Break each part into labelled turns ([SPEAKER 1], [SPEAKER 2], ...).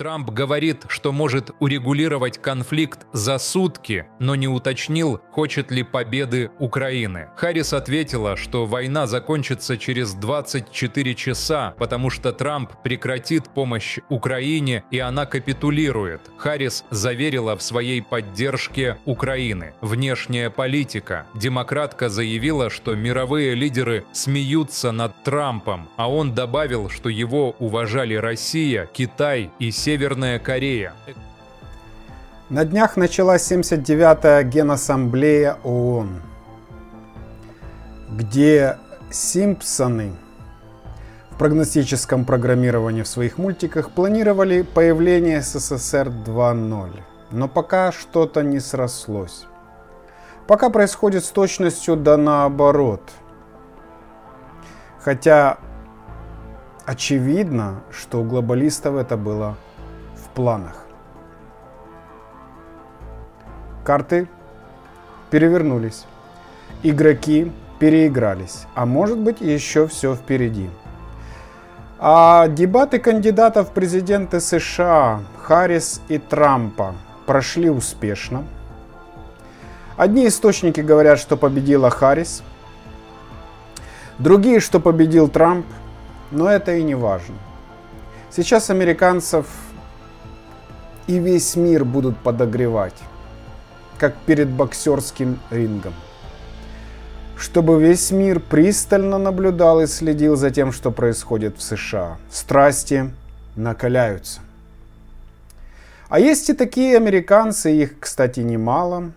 [SPEAKER 1] Трамп говорит, что может урегулировать конфликт за сутки, но не уточнил, хочет ли победы Украины. Харрис ответила, что война закончится через 24 часа, потому что Трамп прекратит помощь Украине и она капитулирует. Харрис заверила в своей поддержке Украины. Внешняя политика. Демократка заявила, что мировые лидеры смеются над Трампом, а он добавил, что его уважали Россия, Китай и Северная Северная Корея.
[SPEAKER 2] На днях началась 79-я Генассамблея ООН, где Симпсоны в прогностическом программировании в своих мультиках планировали появление СССР 2.0, но пока что-то не срослось. Пока происходит с точностью да наоборот. Хотя очевидно, что у глобалистов это было планах. Карты перевернулись. Игроки переигрались. А может быть еще все впереди. А дебаты кандидатов в президенты США Харрис и Трампа прошли успешно. Одни источники говорят, что победила Харрис, другие, что победил Трамп, но это и не важно. Сейчас американцев и весь мир будут подогревать, как перед боксерским рингом. Чтобы весь мир пристально наблюдал и следил за тем, что происходит в США. Страсти накаляются. А есть и такие американцы, их, кстати, немало,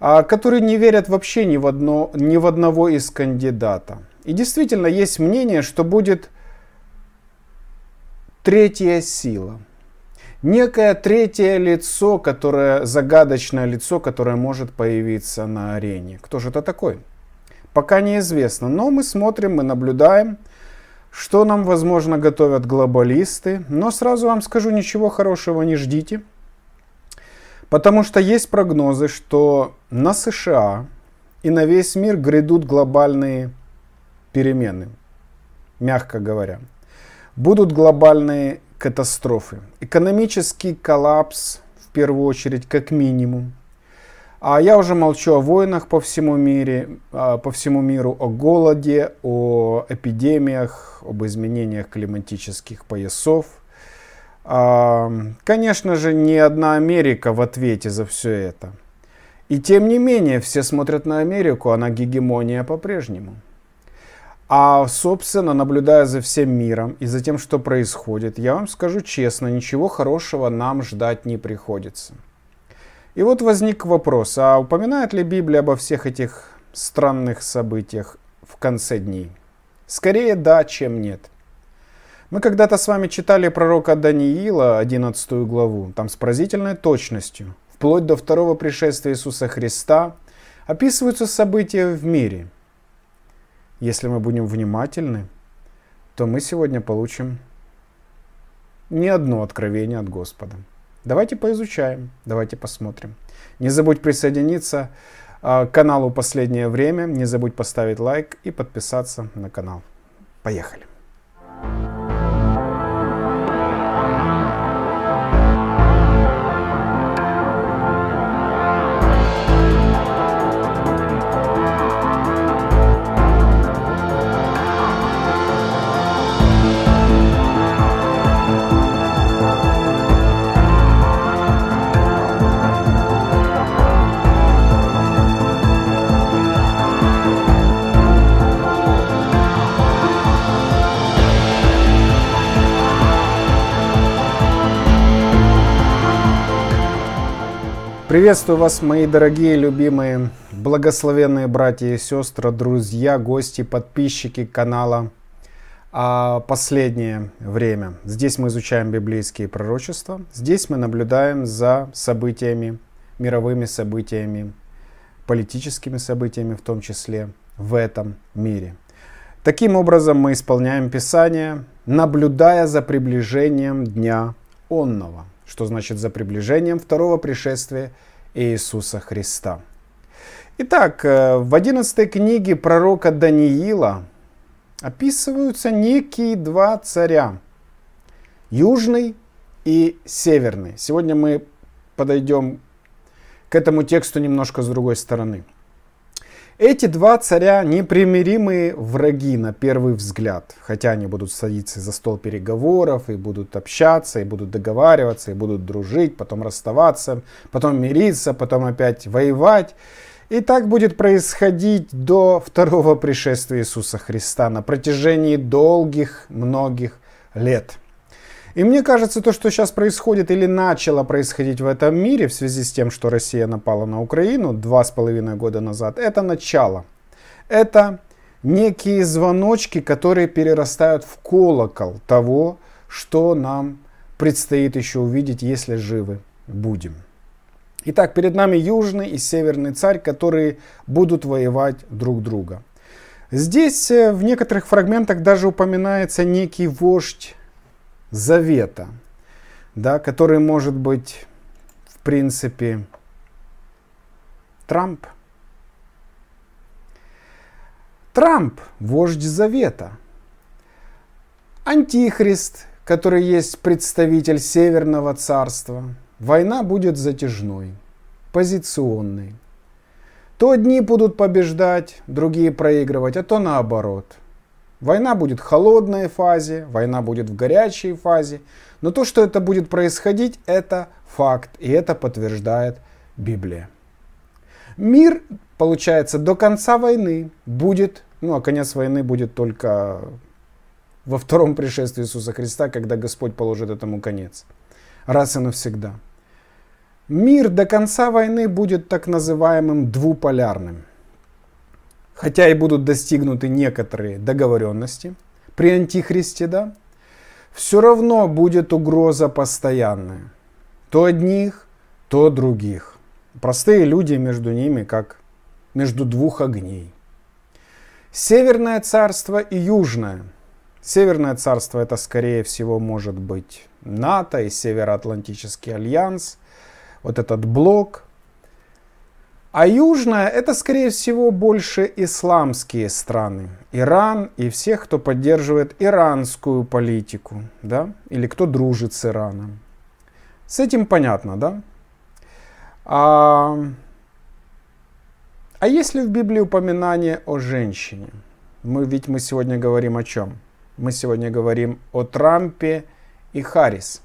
[SPEAKER 2] а, которые не верят вообще ни в, одно, ни в одного из кандидата. И действительно есть мнение, что будет третья сила – некое третье лицо, которое загадочное лицо, которое может появиться на арене. Кто же это такой? Пока неизвестно, но мы смотрим, мы наблюдаем, что нам, возможно, готовят глобалисты. Но сразу вам скажу, ничего хорошего не ждите. Потому что есть прогнозы, что на США и на весь мир грядут глобальные перемены, мягко говоря. Будут глобальные катастрофы. Экономический коллапс, в первую очередь, как минимум. А я уже молчу о войнах по всему, мире, а, по всему миру, о голоде, о эпидемиях, об изменениях климатических поясов. А, конечно же, ни одна Америка в ответе за все это. И тем не менее, все смотрят на Америку, она гегемония по-прежнему. А, собственно, наблюдая за всем миром и за тем, что происходит, я вам скажу честно, ничего хорошего нам ждать не приходится. И вот возник вопрос, а упоминает ли Библия обо всех этих странных событиях в конце дней? Скорее да, чем нет. Мы когда-то с вами читали пророка Даниила, 11 главу, там с поразительной точностью, вплоть до второго пришествия Иисуса Христа, описываются события в мире – если мы будем внимательны, то мы сегодня получим не одно откровение от Господа. Давайте поизучаем, давайте посмотрим. Не забудь присоединиться а, к каналу «Последнее время», не забудь поставить лайк и подписаться на канал. Поехали! thank Приветствую вас, мои дорогие, любимые, благословенные братья и сестры, друзья, гости, подписчики канала а, «Последнее время». Здесь мы изучаем библейские пророчества, здесь мы наблюдаем за событиями, мировыми событиями, политическими событиями в том числе в этом мире. Таким образом мы исполняем Писание, наблюдая за приближением Дня Онного что значит за приближением второго пришествия Иисуса Христа. Итак, э, в 11 книге пророка Даниила описываются некие два царя, южный и северный. Сегодня мы подойдем к этому тексту немножко с другой стороны – эти два царя непримиримые враги на первый взгляд, хотя они будут садиться за стол переговоров и будут общаться, и будут договариваться, и будут дружить, потом расставаться, потом мириться, потом опять воевать. И так будет происходить до второго пришествия Иисуса Христа на протяжении долгих многих лет. И мне кажется, то, что сейчас происходит или начало происходить в этом мире в связи с тем, что Россия напала на Украину два с половиной года назад, это начало. Это некие звоночки, которые перерастают в колокол того, что нам предстоит еще увидеть, если живы будем. Итак, перед нами Южный и Северный царь, которые будут воевать друг друга. Здесь э, в некоторых фрагментах даже упоминается некий вождь завета, да, который может быть, в принципе, Трамп. Трамп – вождь завета. Антихрист, который есть представитель Северного царства. Война будет затяжной, позиционной. То одни будут побеждать, другие проигрывать, а то наоборот – Война будет в холодной фазе, война будет в горячей фазе. Но то, что это будет происходить, это факт. И это подтверждает Библия. Мир, получается, до конца войны будет, ну а конец войны будет только во втором пришествии Иисуса Христа, когда Господь положит этому конец. Раз и навсегда. Мир до конца войны будет так называемым двуполярным хотя и будут достигнуты некоторые договоренности при антихристе, да, все равно будет угроза постоянная. То одних, то других. Простые люди между ними, как между двух огней. Северное царство и Южное. Северное царство это, скорее всего, может быть НАТО и Североатлантический альянс. Вот этот блок – а южная это, скорее всего, больше исламские страны. Иран и всех, кто поддерживает иранскую политику, да, или кто дружит с Ираном. С этим понятно, да? А, а есть ли в Библии упоминание о женщине? Мы, ведь мы сегодня говорим о чем? Мы сегодня говорим о Трампе и Харрис.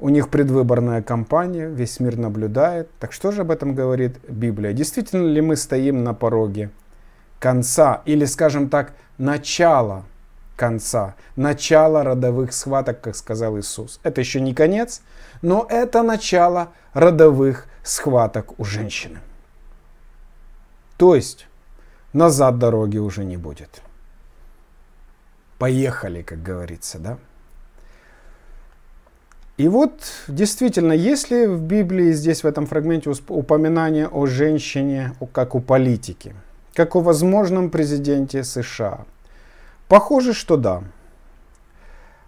[SPEAKER 2] У них предвыборная кампания, весь мир наблюдает. Так что же об этом говорит Библия? Действительно ли мы стоим на пороге конца или, скажем так, начала конца, начала родовых схваток, как сказал Иисус. Это еще не конец, но это начало родовых схваток у женщины. То есть назад дороги уже не будет. Поехали, как говорится, да? И вот, действительно, есть ли в Библии здесь в этом фрагменте упоминание о женщине как у политики, как о возможном президенте США? Похоже, что да.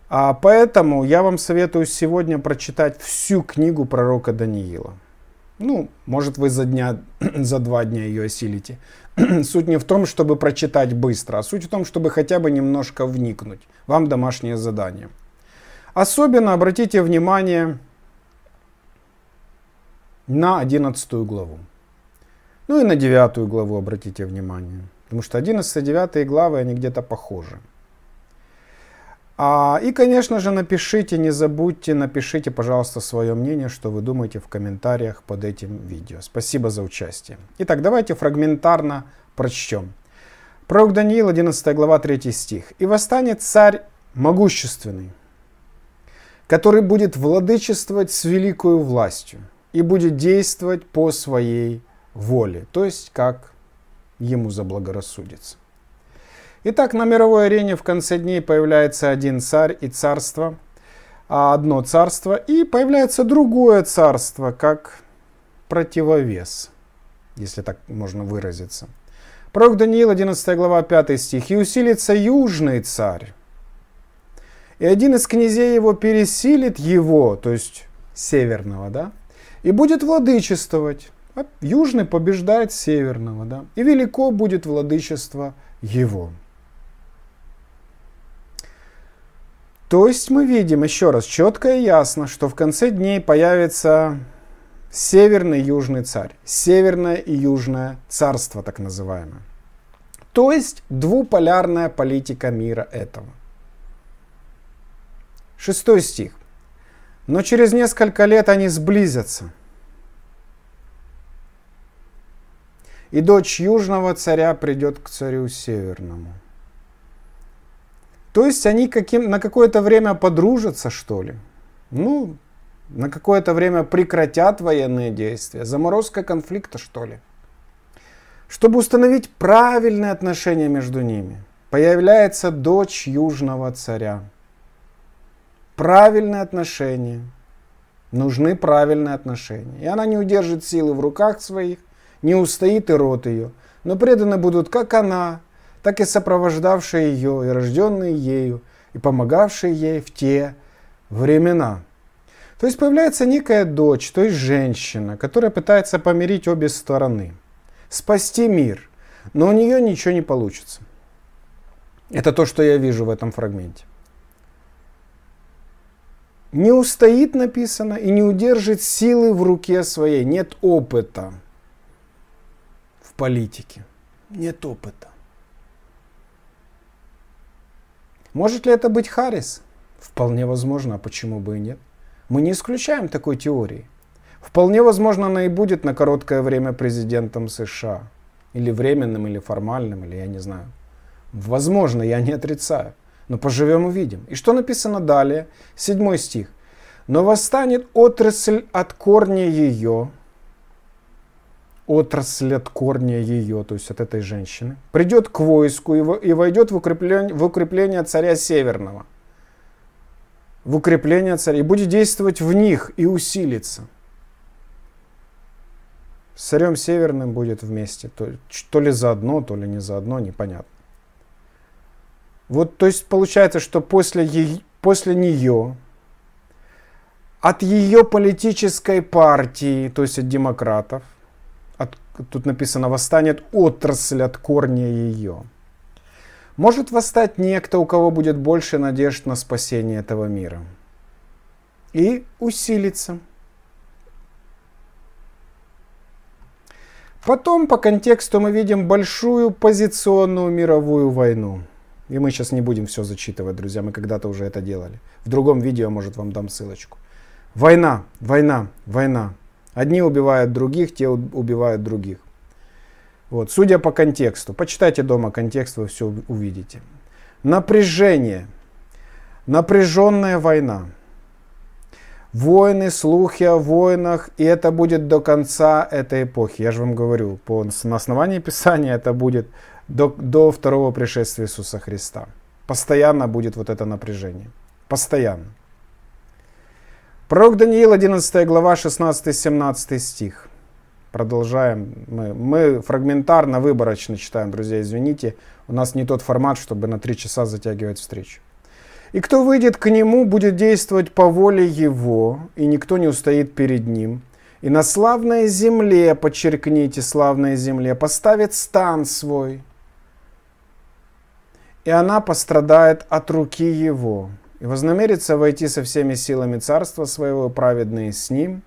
[SPEAKER 2] А поэтому я вам советую сегодня прочитать всю книгу пророка Даниила. Ну, может вы за, дня, за два дня ее осилите. суть не в том, чтобы прочитать быстро, а суть в том, чтобы хотя бы немножко вникнуть. Вам домашнее задание. Особенно обратите внимание на 11 главу. Ну и на 9 главу обратите внимание. Потому что 11 и 9 главы, они где-то похожи. А, и, конечно же, напишите, не забудьте, напишите, пожалуйста, свое мнение, что вы думаете в комментариях под этим видео. Спасибо за участие. Итак, давайте фрагментарно прочтем. Пророк Даниил, 11 глава, 3 стих. «И восстанет царь могущественный, который будет владычествовать с великою властью и будет действовать по своей воле, то есть как ему заблагорассудится. Итак, на мировой арене в конце дней появляется один царь и царство, а одно царство, и появляется другое царство, как противовес, если так можно выразиться. Пророк Даниил, 11 глава, 5 стих. «И усилится южный царь, и один из князей его пересилит его, то есть северного, да, и будет владычествовать. южный побеждает северного, да, и велико будет владычество его. То есть мы видим еще раз четко и ясно, что в конце дней появится северный южный царь, северное и южное царство так называемое. То есть двуполярная политика мира этого. Шестой стих. Но через несколько лет они сблизятся. И дочь южного царя придет к царю северному. То есть они каким, на какое-то время подружатся, что ли? Ну, на какое-то время прекратят военные действия. Заморозка конфликта, что ли? Чтобы установить правильные отношения между ними, появляется дочь южного царя. Правильные отношения. Нужны правильные отношения. И она не удержит силы в руках своих, не устоит и рот ее. Но преданы будут как она, так и сопровождавшие ее, и рожденные ею, и помогавшие ей в те времена. То есть появляется некая дочь, то есть женщина, которая пытается помирить обе стороны, спасти мир, но у нее ничего не получится. Это то, что я вижу в этом фрагменте. Не устоит, написано, и не удержит силы в руке своей. Нет опыта в политике. Нет опыта. Может ли это быть Харрис? Вполне возможно, а почему бы и нет? Мы не исключаем такой теории. Вполне возможно, она и будет на короткое время президентом США. Или временным, или формальным, или я не знаю. Возможно, я не отрицаю. Но ну, поживем увидим. И что написано далее? Седьмой стих. Но восстанет отрасль от корня ее, отрасль от корня ее, то есть от этой женщины, придет к войску и войдет в укрепление, в укрепление царя Северного. В укрепление царя. И будет действовать в них и усилится. С царем Северным будет вместе. То, то ли заодно, то ли не заодно, непонятно. Вот, то есть получается, что после, е... после нее, от ее политической партии, то есть от демократов, от, тут написано, восстанет отрасль от корня ее. Может восстать некто, у кого будет больше надежд на спасение этого мира. И усилится. Потом по контексту мы видим большую позиционную мировую войну – и мы сейчас не будем все зачитывать, друзья, мы когда-то уже это делали. В другом видео, может, вам дам ссылочку. Война, война, война. Одни убивают других, те убивают других. Вот, судя по контексту, почитайте дома контекст, вы все увидите. Напряжение. Напряженная война войны, слухи о войнах, и это будет до конца этой эпохи. Я же вам говорю, по, на основании Писания это будет до, до второго пришествия Иисуса Христа. Постоянно будет вот это напряжение. Постоянно. Пророк Даниил, 11 глава, 16-17 стих. Продолжаем. Мы, мы фрагментарно, выборочно читаем, друзья, извините. У нас не тот формат, чтобы на три часа затягивать встречу. И кто выйдет к нему, будет действовать по воле его, и никто не устоит перед ним. И на славной земле, подчеркните, славной земле, поставит стан свой, и она пострадает от руки его, и вознамерится войти со всеми силами царства своего, праведные с ним,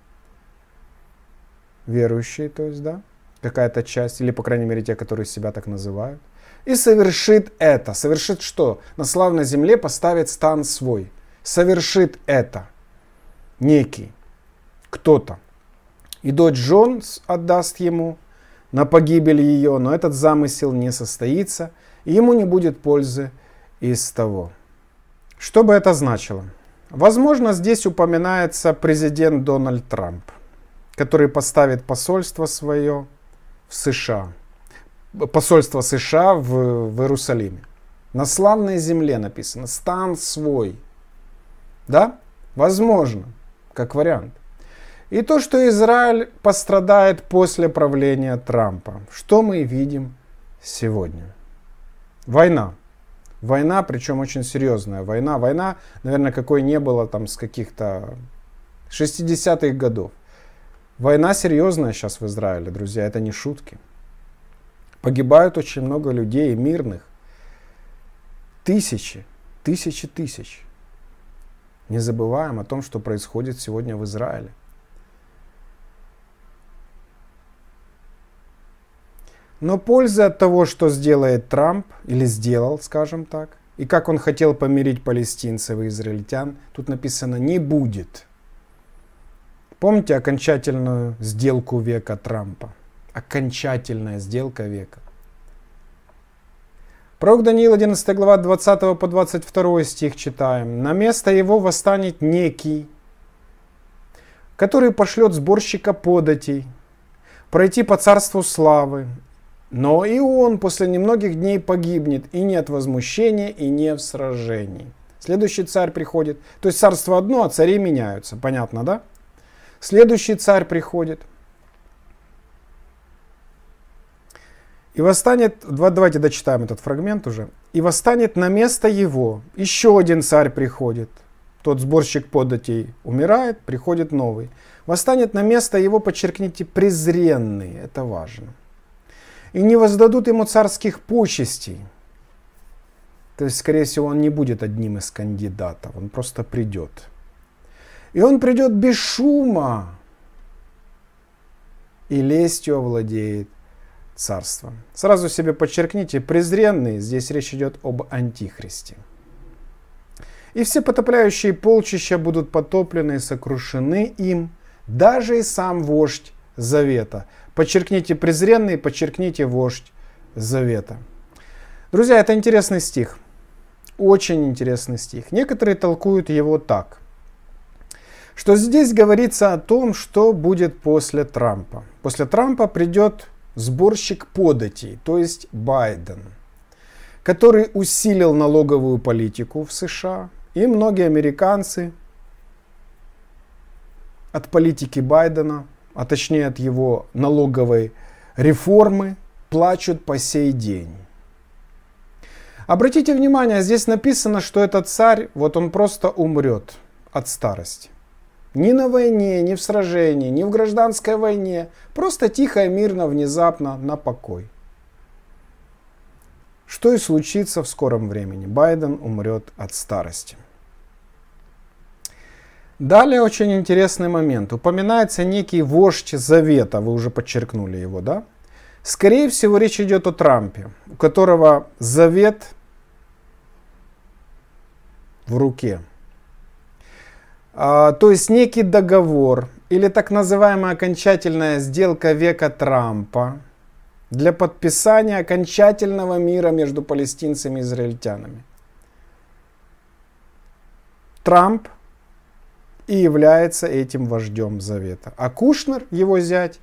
[SPEAKER 2] верующие, то есть, да, какая-то часть, или, по крайней мере, те, которые себя так называют, и совершит это. Совершит что? На славной земле поставит стан свой. Совершит это некий кто-то. И дочь Джон отдаст ему на погибель ее, но этот замысел не состоится, и ему не будет пользы из того. Что бы это значило? Возможно, здесь упоминается президент Дональд Трамп, который поставит посольство свое в США – посольство США в, в Иерусалиме. На славной земле написано, стан свой. Да? Возможно, как вариант. И то, что Израиль пострадает после правления Трампа. Что мы видим сегодня? Война. Война, причем очень серьезная война. Война, наверное, какой не было там с каких-то 60-х годов. Война серьезная сейчас в Израиле, друзья, это не шутки. Погибают очень много людей, мирных. Тысячи, тысячи тысяч. Не забываем о том, что происходит сегодня в Израиле. Но польза от того, что сделает Трамп, или сделал, скажем так, и как он хотел помирить палестинцев и израильтян, тут написано «не будет». Помните окончательную сделку века Трампа? окончательная сделка века. Пророк Даниил, 11 глава, 20 по 22 стих читаем. «На место его восстанет некий, который пошлет сборщика податей, пройти по царству славы, но и он после немногих дней погибнет, и нет возмущения, и не в сражении». Следующий царь приходит. То есть царство одно, а цари меняются. Понятно, да? Следующий царь приходит – И восстанет, давайте дочитаем этот фрагмент уже. И восстанет на место его. Еще один царь приходит. Тот сборщик податей умирает, приходит новый. Восстанет на место его, подчеркните, презренный. Это важно. И не воздадут ему царских почестей. То есть, скорее всего, он не будет одним из кандидатов. Он просто придет. И он придет без шума. И лестью овладеет – царства. Сразу себе подчеркните, презренный, здесь речь идет об антихристе. И все потопляющие полчища будут потоплены и сокрушены им, даже и сам вождь завета. Подчеркните презренный, подчеркните вождь завета. Друзья, это интересный стих. Очень интересный стих. Некоторые толкуют его так, что здесь говорится о том, что будет после Трампа. После Трампа придет сборщик податей, то есть Байден, который усилил налоговую политику в США, и многие американцы от политики Байдена, а точнее от его налоговой реформы, плачут по сей день. Обратите внимание, здесь написано, что этот царь, вот он просто умрет от старости. Ни на войне, ни в сражении, ни в гражданской войне. Просто тихо и мирно, внезапно, на покой. Что и случится в скором времени. Байден умрет от старости. Далее очень интересный момент. Упоминается некий вождь Завета, вы уже подчеркнули его, да? Скорее всего, речь идет о Трампе, у которого Завет в руке – а, то есть некий договор или так называемая окончательная сделка века Трампа для подписания окончательного мира между палестинцами и израильтянами. Трамп и является этим вождем завета. А Кушнер, его зять,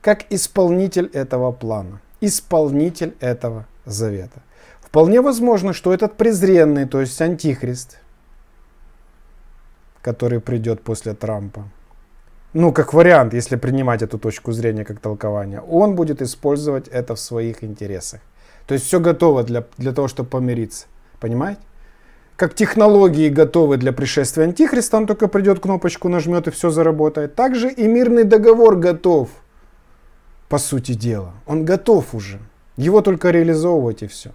[SPEAKER 2] как исполнитель этого плана, исполнитель этого завета. Вполне возможно, что этот презренный, то есть антихрист – который придет после Трампа. Ну, как вариант, если принимать эту точку зрения как толкование. Он будет использовать это в своих интересах. То есть все готово для, для того, чтобы помириться. Понимаете? Как технологии готовы для пришествия Антихриста, он только придет, кнопочку нажмет и все заработает. Также и мирный договор готов, по сути дела. Он готов уже. Его только реализовывать и все.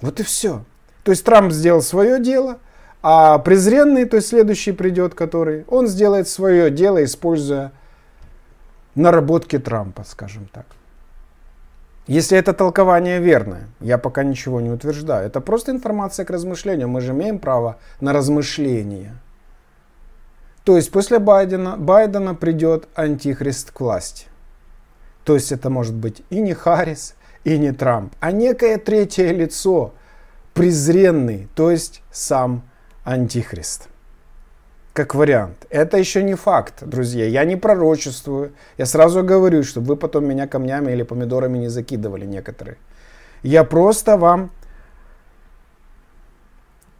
[SPEAKER 2] Вот и все. То есть Трамп сделал свое дело – а презренный, то есть следующий придет, который, он сделает свое дело, используя наработки Трампа, скажем так. Если это толкование верное, я пока ничего не утверждаю. Это просто информация к размышлению. Мы же имеем право на размышление. То есть после Байдена, Байдена придет антихрист к власти. То есть это может быть и не Харрис, и не Трамп, а некое третье лицо, презренный, то есть сам антихрист. Как вариант. Это еще не факт, друзья. Я не пророчествую. Я сразу говорю, чтобы вы потом меня камнями или помидорами не закидывали некоторые. Я просто вам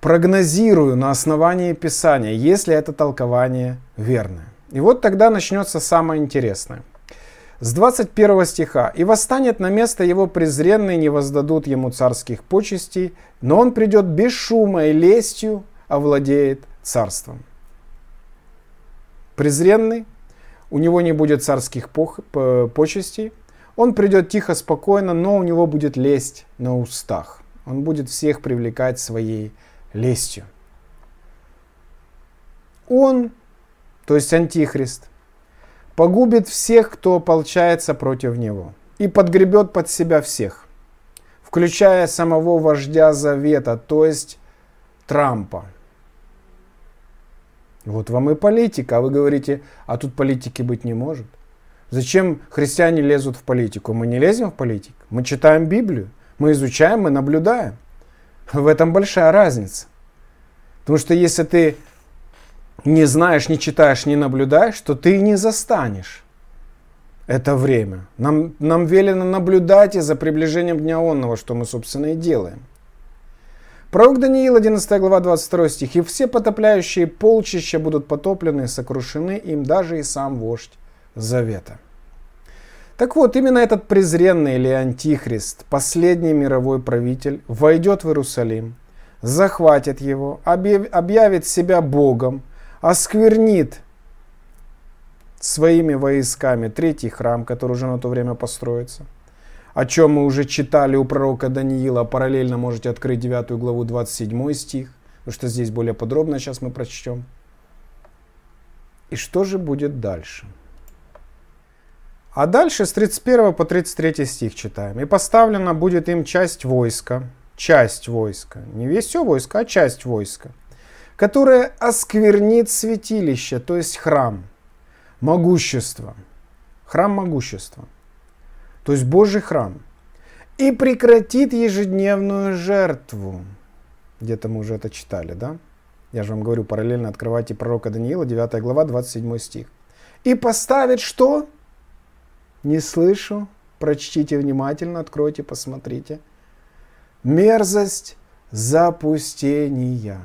[SPEAKER 2] прогнозирую на основании Писания, если это толкование верное. И вот тогда начнется самое интересное. С 21 стиха. «И восстанет на место его презренный, не воздадут ему царских почестей, но он придет без шума и лестью, овладеет царством. Презренный, у него не будет царских почестей, он придет тихо, спокойно, но у него будет лесть на устах. Он будет всех привлекать своей лестью. Он, то есть Антихрист, погубит всех, кто ополчается против него, и подгребет под себя всех, включая самого вождя Завета, то есть Трампа. Вот вам и политика, а вы говорите, а тут политики быть не может. Зачем христиане лезут в политику? Мы не лезем в политику, мы читаем Библию, мы изучаем, мы наблюдаем. В этом большая разница. Потому что если ты не знаешь, не читаешь, не наблюдаешь, то ты и не застанешь это время. Нам, нам велено наблюдать и за приближением Дня Онного, что мы, собственно, и делаем. Пророк Даниил, 11 глава, 22 стих. «И все потопляющие полчища будут потоплены, сокрушены им даже и сам вождь Завета». Так вот, именно этот презренный или антихрист, последний мировой правитель, войдет в Иерусалим, захватит его, объявит себя Богом, осквернит своими войсками третий храм, который уже на то время построится – о чем мы уже читали у пророка Даниила. Параллельно можете открыть 9 главу 27 стих, потому что здесь более подробно сейчас мы прочтем. И что же будет дальше? А дальше с 31 по 33 стих читаем. «И поставлена будет им часть войска, часть войска, не весь все войско, а часть войска, которая осквернит святилище, то есть храм, могущество, храм могущества, то есть Божий храм, и прекратит ежедневную жертву. Где-то мы уже это читали, да? Я же вам говорю, параллельно открывайте пророка Даниила, 9 глава, 27 стих. И поставит что? Не слышу. Прочтите внимательно, откройте, посмотрите. Мерзость запустения.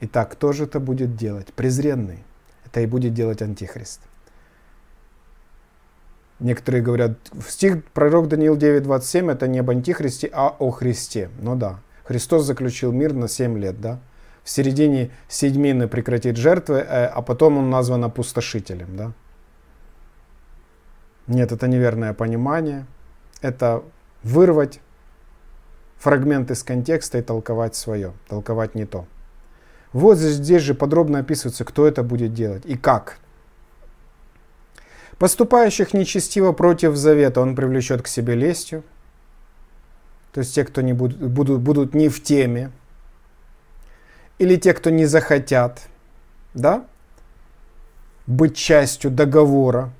[SPEAKER 2] Итак, кто же это будет делать? Презренный это и будет делать Антихрист. Некоторые говорят, стих пророк Даниил 9.27 это не об антихристе, а о Христе. Ну да, Христос заключил мир на 7 лет, да? В середине седьмины прекратит жертвы, э, а потом он назван опустошителем, да? Нет, это неверное понимание. Это вырвать фрагмент из контекста и толковать свое, толковать не то. Вот здесь же подробно описывается, кто это будет делать и как. Поступающих нечестиво против завета он привлечет к себе лестью. То есть те, кто не будут, будут, будут не в теме. Или те, кто не захотят да, быть частью договора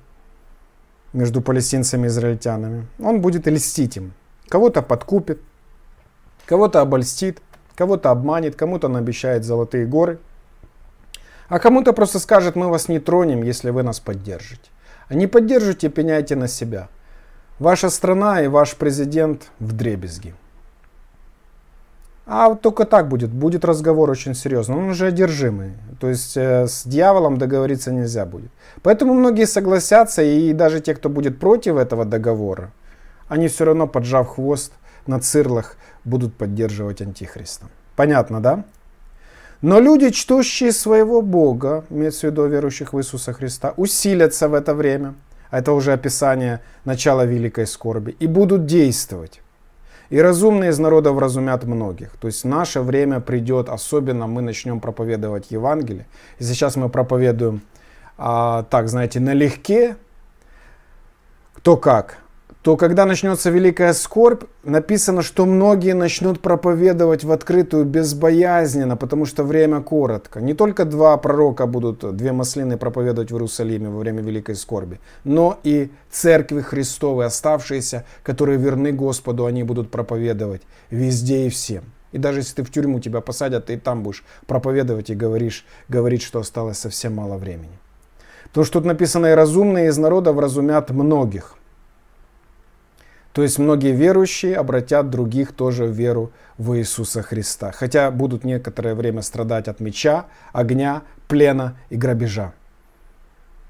[SPEAKER 2] между палестинцами и израильтянами. Он будет льстить им. Кого-то подкупит, кого-то обольстит – кого-то обманет, кому-то он обещает золотые горы, а кому-то просто скажет, мы вас не тронем, если вы нас поддержите. А не поддержите, пеняйте на себя. Ваша страна и ваш президент в дребезги. А вот только так будет. Будет разговор очень серьезный. Он уже одержимый. То есть э, с дьяволом договориться нельзя будет. Поэтому многие согласятся, и даже те, кто будет против этого договора, они все равно, поджав хвост, на цирлах будут поддерживать Антихриста. Понятно, да? Но люди, чтущие своего Бога, имеется в виду верующих в Иисуса Христа, усилятся в это время, а это уже описание начала великой скорби, и будут действовать. И разумные из народов разумят многих. То есть наше время придет, особенно мы начнем проповедовать Евангелие. И сейчас мы проповедуем, а, так, знаете, налегке, кто как то когда начнется великая скорбь, написано, что многие начнут проповедовать в открытую безбоязненно, потому что время коротко. Не только два пророка будут, две маслины проповедовать в Иерусалиме во время великой скорби, но и церкви Христовы, оставшиеся, которые верны Господу, они будут проповедовать везде и всем. И даже если ты в тюрьму тебя посадят, ты и там будешь проповедовать и говоришь, говорить, что осталось совсем мало времени. Потому что тут написано, и разумные из народа вразумят многих – то есть многие верующие обратят других тоже в веру в Иисуса Христа. Хотя будут некоторое время страдать от меча, огня, плена и грабежа.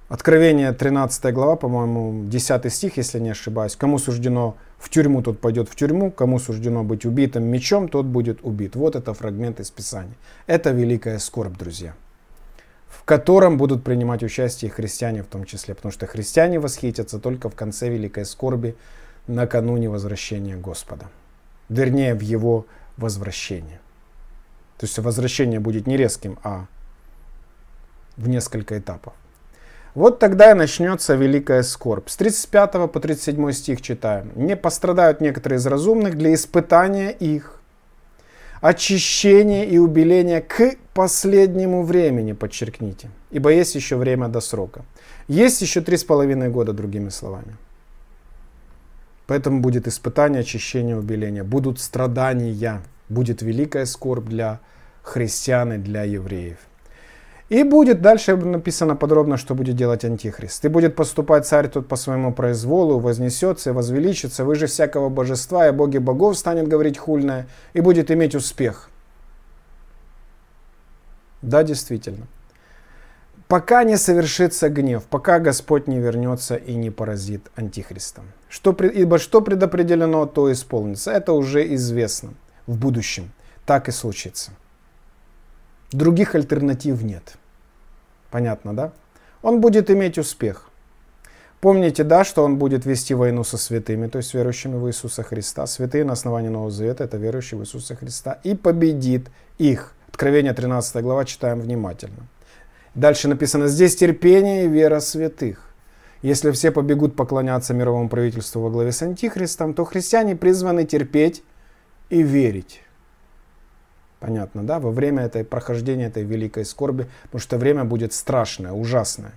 [SPEAKER 2] Откровение 13 глава, по-моему, 10 стих, если не ошибаюсь. Кому суждено в тюрьму, тот пойдет в тюрьму. Кому суждено быть убитым мечом, тот будет убит. Вот это фрагмент из Писания. Это великая скорбь, друзья в котором будут принимать участие христиане в том числе, потому что христиане восхитятся только в конце великой скорби накануне возвращения Господа. Вернее, в его возвращение. То есть возвращение будет не резким, а в несколько этапов. Вот тогда и начнется великая скорбь. С 35 по 37 стих читаем. «Не пострадают некоторые из разумных для испытания их, очищения и убеления к последнему времени», подчеркните, ибо есть еще время до срока. Есть еще три с половиной года, другими словами. Поэтому будет испытание, очищение, убеление. Будут страдания, будет великая скорбь для христиан и для евреев. И будет дальше написано подробно, что будет делать Антихрист. И будет поступать царь тут по своему произволу, вознесется и возвеличится, же всякого божества, и боги богов станет говорить хульное, и будет иметь успех. Да, действительно пока не совершится гнев, пока Господь не вернется и не поразит Антихриста. Что, ибо что предопределено, то исполнится. Это уже известно. В будущем так и случится. Других альтернатив нет. Понятно, да? Он будет иметь успех. Помните, да, что он будет вести войну со святыми, то есть верующими в Иисуса Христа. Святые на основании Нового Завета – это верующие в Иисуса Христа. И победит их. Откровение 13 глава читаем внимательно. Дальше написано, здесь терпение и вера святых. Если все побегут поклоняться мировому правительству во главе с Антихристом, то христиане призваны терпеть и верить. Понятно, да? Во время этой прохождения этой великой скорби, потому что время будет страшное, ужасное.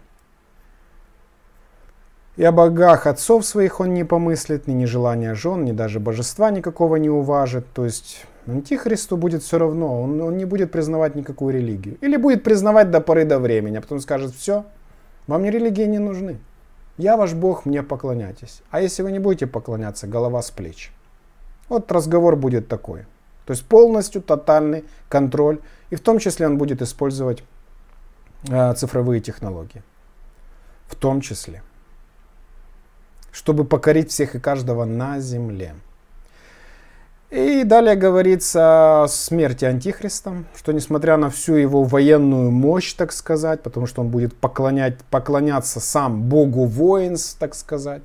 [SPEAKER 2] И о богах отцов своих он не помыслит, ни нежелания жен, ни даже божества никакого не уважит. То есть ну, антихристу будет все равно, он, он не будет признавать никакую религию. Или будет признавать до поры до времени, а потом скажет, все, вам не религии не нужны. Я ваш Бог, мне поклоняйтесь. А если вы не будете поклоняться, голова с плеч. Вот разговор будет такой. То есть полностью тотальный контроль. И в том числе он будет использовать э, цифровые технологии. В том числе. Чтобы покорить всех и каждого на земле. И далее говорится о смерти Антихриста, что несмотря на всю его военную мощь, так сказать, потому что он будет поклонять, поклоняться сам богу воинств, так сказать,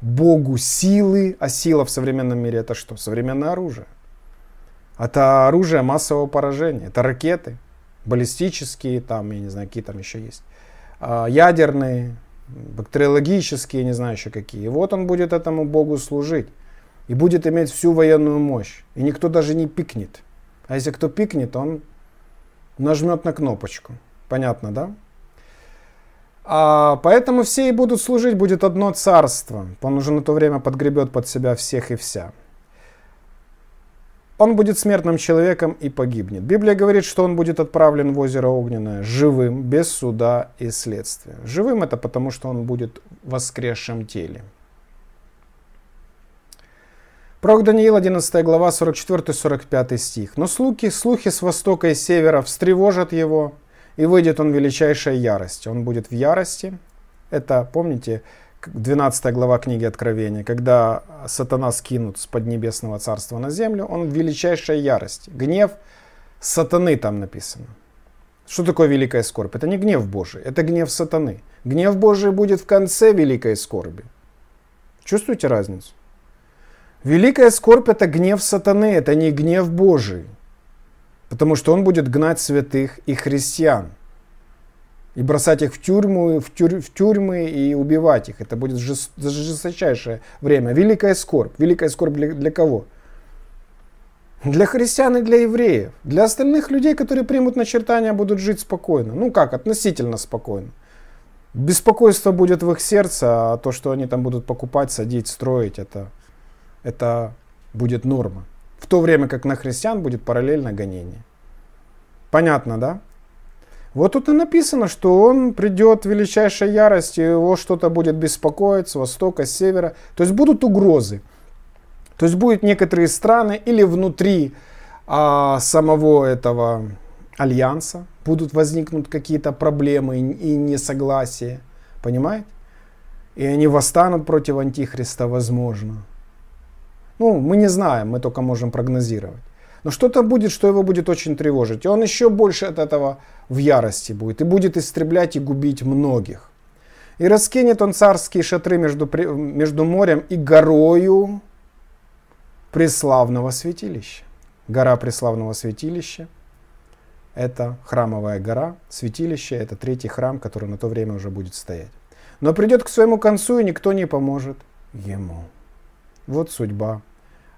[SPEAKER 2] богу силы, а сила в современном мире это что? Современное оружие. Это оружие массового поражения, это ракеты, баллистические, там, я не знаю, какие там еще есть, а, ядерные, бактериологические, не знаю еще какие. И вот он будет этому богу служить и будет иметь всю военную мощь. И никто даже не пикнет. А если кто пикнет, он нажмет на кнопочку. Понятно, да? А, поэтому все и будут служить, будет одно царство. Он уже на то время подгребет под себя всех и вся. Он будет смертным человеком и погибнет. Библия говорит, что он будет отправлен в озеро Огненное живым, без суда и следствия. Живым это потому, что он будет в воскресшем теле. Пророк Даниил, 11 глава, 44-45 стих. «Но слухи, слухи с востока и севера встревожат его, и выйдет он в величайшей ярость. Он будет в ярости». Это, помните, 12 глава книги Откровения, когда сатана скинут с поднебесного царства на землю, он в величайшей ярости. Гнев сатаны там написано. Что такое великая скорбь? Это не гнев Божий, это гнев сатаны. Гнев Божий будет в конце великой скорби. Чувствуете разницу? Великая скорбь – это гнев сатаны, это не гнев Божий. Потому что он будет гнать святых и христиан. И бросать их в тюрьму, в, тюрь, в тюрьмы и убивать их. Это будет жест, жесточайшее время. Великая скорбь. Великая скорбь для, для кого? Для христиан и для евреев. Для остальных людей, которые примут начертания, будут жить спокойно. Ну как, относительно спокойно. Беспокойство будет в их сердце, а то, что они там будут покупать, садить, строить, это это будет норма. В то время как на христиан будет параллельно гонение. Понятно, да? Вот тут и написано, что он придет в величайшей ярости, его что-то будет беспокоить с востока, с севера. То есть будут угрозы. То есть будут некоторые страны или внутри а, самого этого альянса будут возникнуть какие-то проблемы и несогласия. Понимаете? И они восстанут против Антихриста, возможно. Ну, мы не знаем, мы только можем прогнозировать. Но что-то будет, что его будет очень тревожить. И он еще больше от этого в ярости будет. И будет истреблять и губить многих. И раскинет он царские шатры между, между морем и горою преславного святилища. Гора преславного святилища – это храмовая гора. Святилище – это третий храм, который на то время уже будет стоять. Но придет к своему концу, и никто не поможет ему. Вот судьба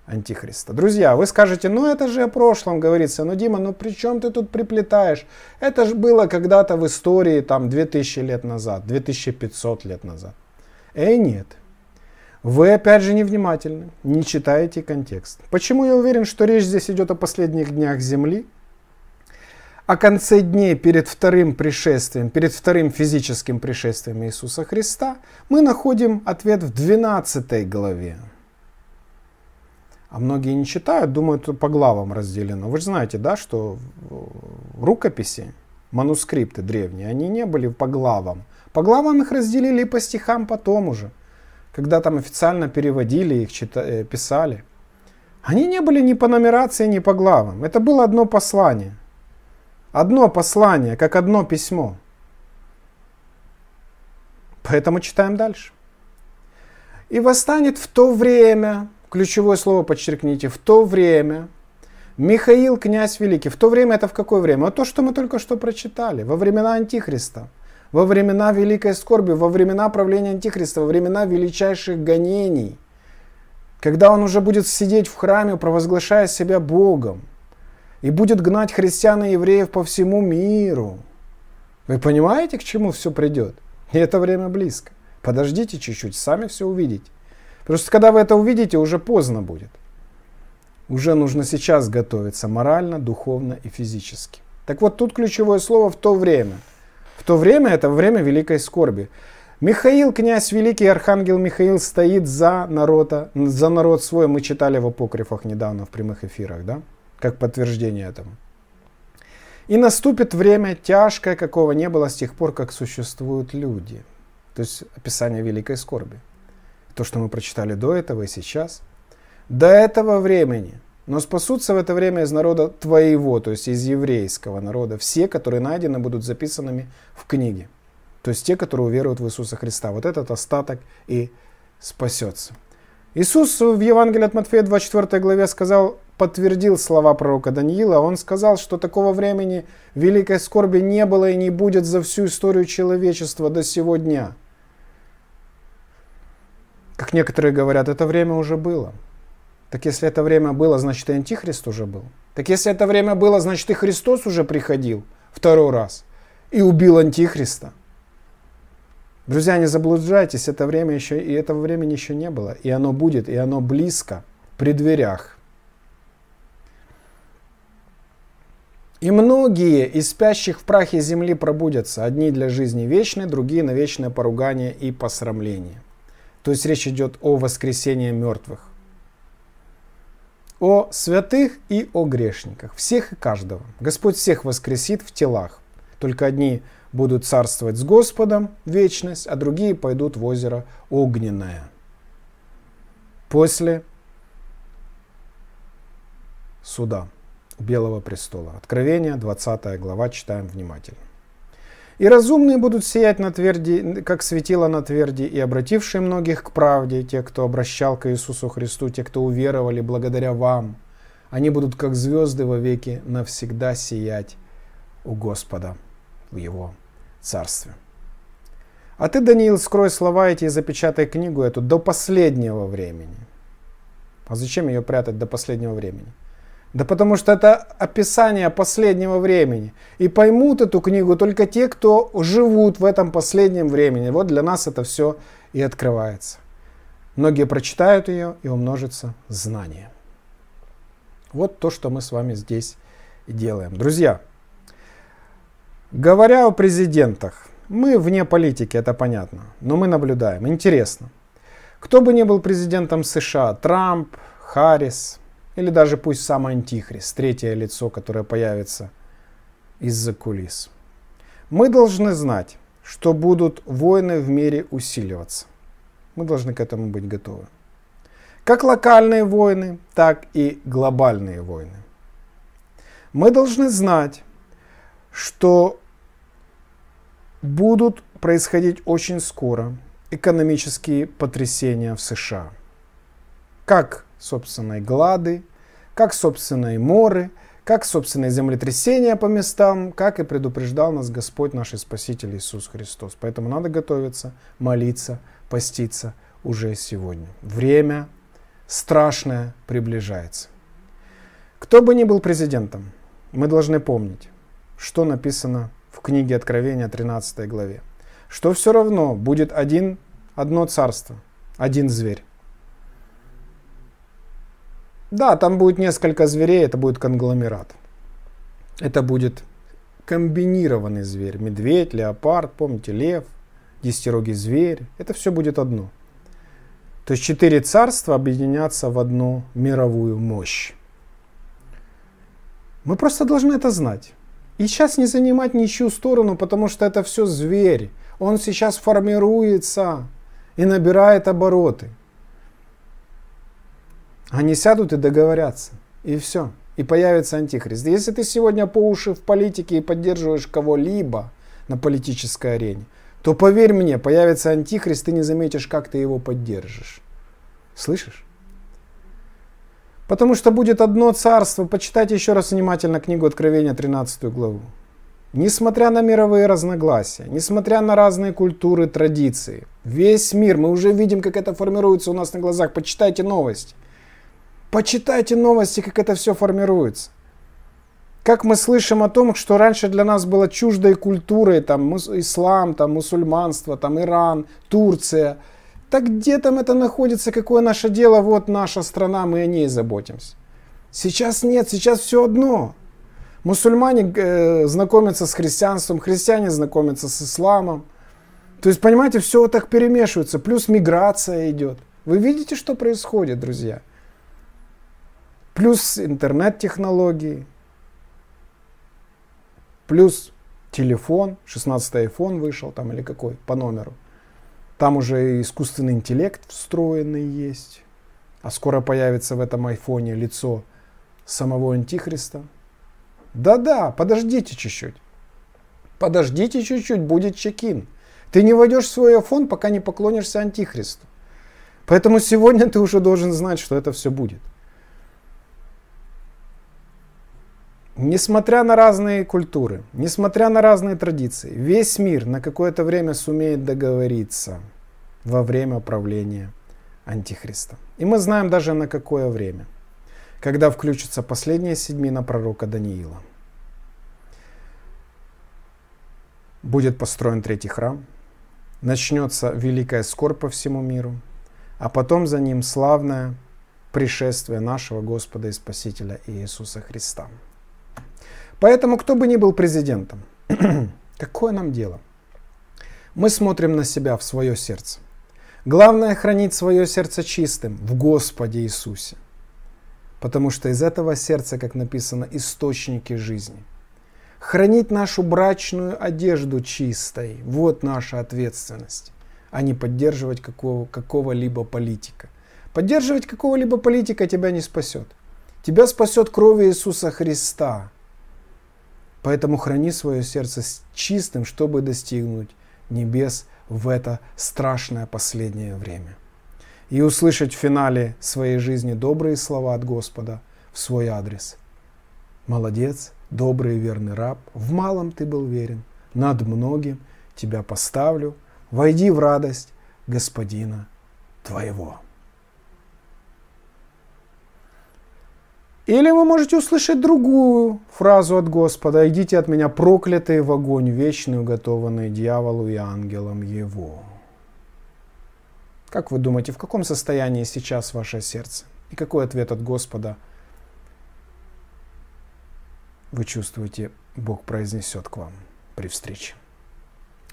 [SPEAKER 2] Антихриста. Друзья, вы скажете, ну это же о прошлом говорится. Ну, Дима, ну при чем ты тут приплетаешь? Это же было когда-то в истории, там, 2000 лет назад, 2500 лет назад. Эй, нет. Вы, опять же, невнимательны, не читаете контекст. Почему я уверен, что речь здесь идет о последних днях Земли? О конце дней перед вторым пришествием, перед вторым физическим пришествием Иисуса Христа, мы находим ответ в 12 главе а многие не читают, думают, по главам разделено. Вы же знаете, да, что рукописи, манускрипты древние, они не были по главам. По главам их разделили и по стихам потом уже, когда там официально переводили их, э, писали. Они не были ни по нумерации, ни по главам. Это было одно послание. Одно послание, как одно письмо. Поэтому читаем дальше. «И восстанет в то время, ключевое слово подчеркните, в то время Михаил, князь великий, в то время это в какое время? А то, что мы только что прочитали, во времена Антихриста, во времена великой скорби, во времена правления Антихриста, во времена величайших гонений, когда он уже будет сидеть в храме, провозглашая себя Богом, и будет гнать христиан и евреев по всему миру. Вы понимаете, к чему все придет? И это время близко. Подождите чуть-чуть, сами все увидите. Просто когда вы это увидите, уже поздно будет. Уже нужно сейчас готовиться морально, духовно и физически. Так вот, тут ключевое слово «в то время». В то время – это время великой скорби. Михаил, князь великий, архангел Михаил стоит за, народа, за народ свой. Мы читали в апокрифах недавно в прямых эфирах, да? Как подтверждение этому. И наступит время тяжкое, какого не было с тех пор, как существуют люди. То есть описание великой скорби то, что мы прочитали до этого и сейчас, до этого времени. Но спасутся в это время из народа твоего, то есть из еврейского народа, все, которые найдены, будут записанными в книге. То есть те, которые уверуют в Иисуса Христа. Вот этот остаток и спасется. Иисус в Евангелии от Матфея 24 главе сказал, подтвердил слова пророка Даниила. Он сказал, что такого времени великой скорби не было и не будет за всю историю человечества до сего дня. Как некоторые говорят, это время уже было. Так если это время было, значит и Антихрист уже был. Так если это время было, значит и Христос уже приходил второй раз и убил Антихриста. Друзья, не заблуждайтесь, это время еще, и этого времени еще не было. И оно будет, и оно близко, при дверях. И многие из спящих в прахе земли пробудятся, одни для жизни вечной, другие на вечное поругание и посрамление. То есть речь идет о воскресении мертвых. О святых и о грешниках. Всех и каждого. Господь всех воскресит в телах. Только одни будут царствовать с Господом вечность, а другие пойдут в озеро огненное. После суда у Белого престола. Откровение, 20 глава, читаем внимательно. И разумные будут сиять на тверди, как светило на тверди, и обратившие многих к правде, те, кто обращал к Иисусу Христу, те, кто уверовали благодаря вам, они будут как звезды во веки навсегда сиять у Господа в Его Царстве. А ты, Даниил, скрой слова эти и запечатай книгу эту до последнего времени. А зачем ее прятать до последнего времени? Да потому что это описание последнего времени. И поймут эту книгу только те, кто живут в этом последнем времени. Вот для нас это все и открывается. Многие прочитают ее и умножится знание. Вот то, что мы с вами здесь делаем. Друзья, говоря о президентах, мы вне политики, это понятно, но мы наблюдаем. Интересно. Кто бы ни был президентом США, Трамп, Харрис, или даже пусть сам Антихрист, третье лицо, которое появится из-за кулис. Мы должны знать, что будут войны в мире усиливаться. Мы должны к этому быть готовы. Как локальные войны, так и глобальные войны. Мы должны знать, что будут происходить очень скоро экономические потрясения в США. Как собственной глады, как собственные моры, как собственные землетрясения по местам, как и предупреждал нас Господь наш и Спаситель Иисус Христос. Поэтому надо готовиться, молиться, поститься уже сегодня. Время страшное приближается. Кто бы ни был президентом, мы должны помнить, что написано в книге Откровения 13 главе, что все равно будет один, одно царство, один зверь. Да, там будет несколько зверей, это будет конгломерат. Это будет комбинированный зверь. Медведь, леопард, помните, лев, десятирогий зверь. Это все будет одно. То есть четыре царства объединятся в одну мировую мощь. Мы просто должны это знать. И сейчас не занимать ничью сторону, потому что это все зверь. Он сейчас формируется и набирает обороты. Они сядут и договорятся. И все. И появится антихрист. Если ты сегодня по уши в политике и поддерживаешь кого-либо на политической арене, то поверь мне, появится антихрист, ты не заметишь, как ты его поддержишь. Слышишь? Потому что будет одно царство. Почитайте еще раз внимательно книгу Откровения 13 главу. Несмотря на мировые разногласия, несмотря на разные культуры, традиции, весь мир, мы уже видим, как это формируется у нас на глазах. Почитайте новости. Почитайте новости, как это все формируется. Как мы слышим о том, что раньше для нас было чуждой культурой, там, ислам, там, мусульманство, там, Иран, Турция. Так где там это находится, какое наше дело, вот наша страна, мы о ней заботимся. Сейчас нет, сейчас все одно. Мусульмане э, знакомятся с христианством, христиане знакомятся с исламом. То есть, понимаете, все вот так перемешивается. Плюс миграция идет. Вы видите, что происходит, друзья? плюс интернет-технологии, плюс телефон, 16 iPhone вышел там или какой по номеру. Там уже искусственный интеллект встроенный есть. А скоро появится в этом айфоне лицо самого Антихриста. Да-да, подождите чуть-чуть. Подождите чуть-чуть, будет чекин. Ты не войдешь в свой iPhone, пока не поклонишься Антихристу. Поэтому сегодня ты уже должен знать, что это все будет. Несмотря на разные культуры, несмотря на разные традиции, весь мир на какое-то время сумеет договориться во время правления Антихриста. И мы знаем даже на какое время, когда включится последняя седьмина пророка Даниила. Будет построен третий храм, начнется великая скорбь по всему миру, а потом за ним славное пришествие нашего Господа и Спасителя Иисуса Христа. Поэтому, кто бы ни был президентом, какое нам дело? Мы смотрим на себя, в свое сердце. Главное хранить свое сердце чистым в Господе Иисусе. Потому что из этого сердца, как написано, источники жизни. Хранить нашу брачную одежду чистой – вот наша ответственность, а не поддерживать какого, какого-либо политика. Поддерживать какого-либо политика тебя не спасет. Тебя спасет кровь Иисуса Христа – Поэтому храни свое сердце чистым, чтобы достигнуть небес в это страшное последнее время. И услышать в финале своей жизни добрые слова от Господа в свой адрес. Молодец, добрый и верный раб, в малом ты был верен, над многим тебя поставлю, войди в радость Господина твоего. Или вы можете услышать другую фразу от Господа. «Идите от меня, проклятые в огонь, вечный, уготованный дьяволу и ангелам его». Как вы думаете, в каком состоянии сейчас ваше сердце? И какой ответ от Господа вы чувствуете, Бог произнесет к вам при встрече?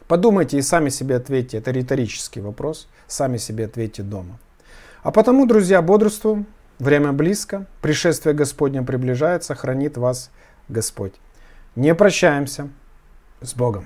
[SPEAKER 2] Подумайте и сами себе ответьте. Это риторический вопрос. Сами себе ответьте дома. А потому, друзья, бодрствуем. Время близко, пришествие Господне приближается, хранит вас Господь. Не прощаемся с Богом.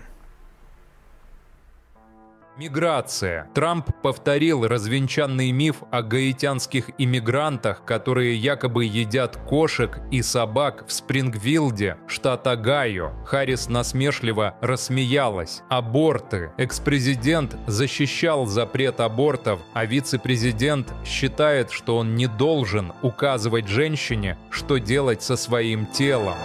[SPEAKER 1] Миграция. Трамп повторил развенчанный миф о гаитянских иммигрантах, которые якобы едят кошек и собак в Спрингвилде, штат Огайо. Харрис насмешливо рассмеялась. Аборты. Экс-президент защищал запрет абортов, а вице-президент считает, что он не должен указывать женщине, что делать со своим телом.